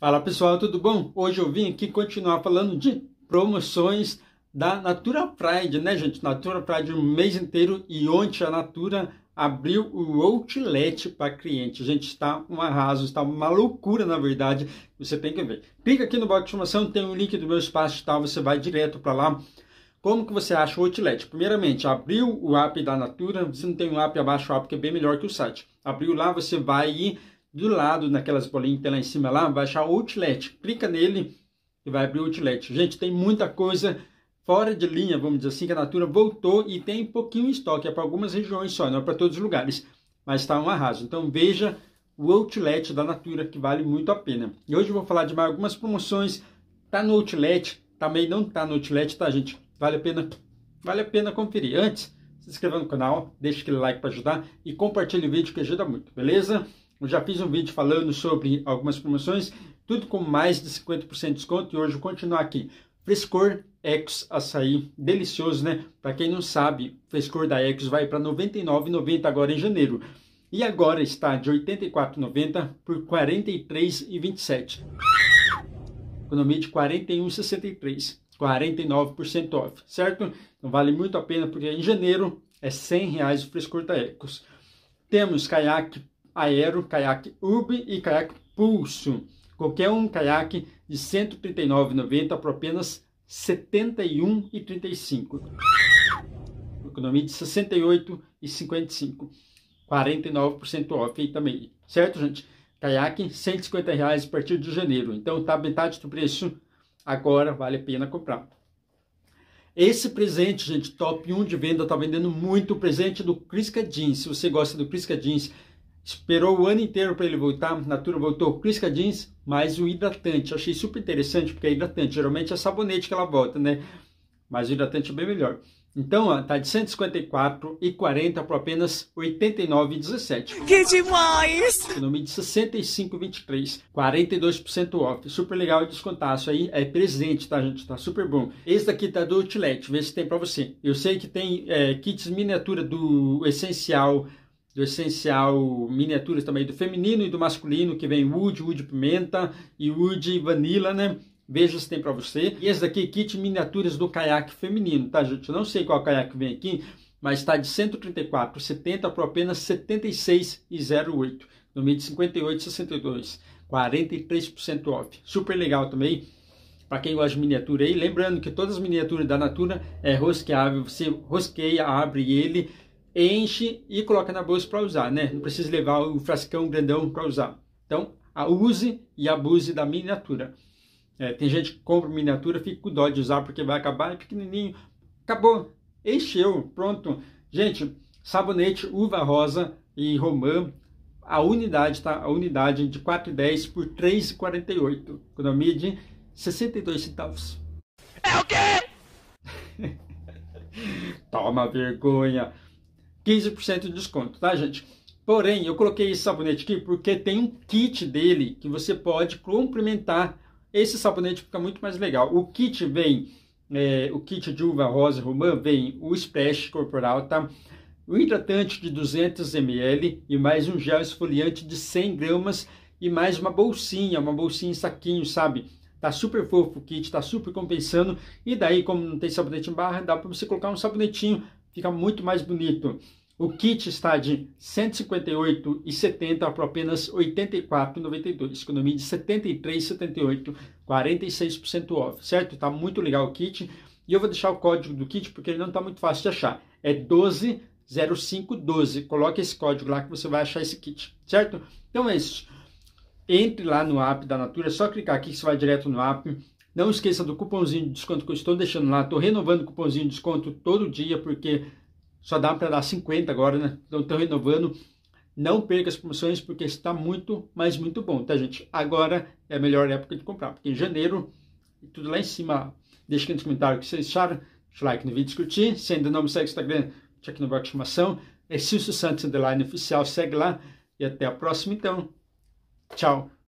Fala pessoal, tudo bom? Hoje eu vim aqui continuar falando de promoções da Natura Pride, né gente? Natura Pride o um mês inteiro e ontem a Natura abriu o outlet para cliente. Gente, está um arraso, está uma loucura na verdade, você tem que ver. Clica aqui no box de informação, tem o um link do meu espaço e tá? tal, você vai direto para lá. Como que você acha o outlet? Primeiramente, abriu o app da Natura, você não tem um app, abaixo o app que é bem melhor que o site. Abriu lá, você vai do lado, naquelas bolinhas que tem lá em cima lá, vai achar o outlet. Clica nele e vai abrir o outlet. Gente, tem muita coisa fora de linha, vamos dizer assim, que a Natura voltou e tem pouquinho estoque. É para algumas regiões só, não é para todos os lugares. Mas está um arraso. Então veja o outlet da Natura, que vale muito a pena. E hoje eu vou falar de mais algumas promoções. Tá no outlet, também não tá no outlet, tá, gente? Vale a pena, vale a pena conferir. Antes, se inscreva no canal, deixa aquele like para ajudar e compartilhe o vídeo que ajuda muito, beleza? Eu já fiz um vídeo falando sobre algumas promoções, tudo com mais de 50% de desconto e hoje vou continuar aqui. Frescor Ecos Açaí, delicioso, né? Para quem não sabe, o frescor da Ecos vai para R$ 99,90 agora em janeiro. E agora está de R$ 84,90 por R$ 43,27. Economia de 41,63, 49% off, certo? Então vale muito a pena porque em janeiro é R$ 100 reais o frescor da Ecos. Temos caiaque aero, caiaque UB e caiaque Pulso. Qualquer um caiaque de R$ 139,90 por apenas R$ 71,35. Economia de R$ 68,55. 49% off aí também. Certo, gente? Caiaque R$ 150 reais a partir de janeiro. Então tá metade do preço. Agora vale a pena comprar. Esse presente, gente, top 1 de venda, tá vendendo muito. O presente do Crisca Jeans. Se você gosta do Crisca Jeans, Esperou o ano inteiro para ele voltar. Natura voltou Crisca Jeans, mais o hidratante. Eu achei super interessante, porque é hidratante. Geralmente é sabonete que ela volta, né? Mas o hidratante é bem melhor. Então, ó, tá de R$154,40 para apenas R$89,17. Que demais! Economia de R$65,23, 42% off. Super legal descontar. Isso aí é presente, tá, gente? Tá super bom. Esse daqui tá do Outlet. Vê se tem para você. Eu sei que tem é, kits miniatura do Essencial do essencial miniaturas também do feminino e do masculino, que vem wood, wood pimenta e wood vanilla, né? Veja se tem para você. E esse daqui kit miniaturas do caiaque feminino, tá, gente? Eu não sei qual caiaque vem aqui, mas está de 134,70 para apenas 76,08 no meio de 58,62, 43% off. Super legal também para quem gosta de miniatura aí. Lembrando que todas as miniaturas da Natura é rosqueável, você rosqueia, abre ele enche e coloca na bolsa para usar, né? Não precisa levar o frascão grandão para usar. Então, use e abuse da miniatura. É, tem gente que compra miniatura, fica com dó de usar porque vai acabar, é pequenininho. Acabou, encheu, pronto. Gente, sabonete uva rosa e romã, a unidade, tá? A unidade de 4,10 por 3,48. Economia de 62 centavos. É o quê? Toma vergonha. 15% de desconto, tá, gente? Porém, eu coloquei esse sabonete aqui porque tem um kit dele que você pode complementar. Esse sabonete fica muito mais legal. O kit vem, é, o kit de uva rosa romã vem o splash corporal, tá? O hidratante de 200 ml e mais um gel esfoliante de 100 gramas e mais uma bolsinha, uma bolsinha em saquinho, sabe? Tá super fofo o kit, tá super compensando. E daí, como não tem sabonete em barra, dá para você colocar um sabonetinho fica muito mais bonito. O kit está de 158,70 para apenas 84,92. Economia de 73,78, 46% off, certo? Está muito legal o kit. E eu vou deixar o código do kit porque ele não está muito fácil de achar. É 120512. Coloque esse código lá que você vai achar esse kit, certo? Então é isso. Entre lá no app da Natura, é só clicar aqui que você vai direto no app não esqueça do cupomzinho de desconto que eu estou deixando lá. Estou renovando o cupomzinho de desconto todo dia, porque só dá para dar 50 agora, né? Então estou renovando. Não perca as promoções, porque está muito, mas muito bom, tá, gente? Agora é a melhor época de comprar, porque em janeiro, tudo lá em cima. Deixa aqui nos comentários o que vocês acharam. Deixa o like no vídeo, curtir. Se ainda não me segue no Instagram, deixa aqui no box de informação. É Silvio Santos Underline Oficial, segue lá. E até a próxima, então. Tchau.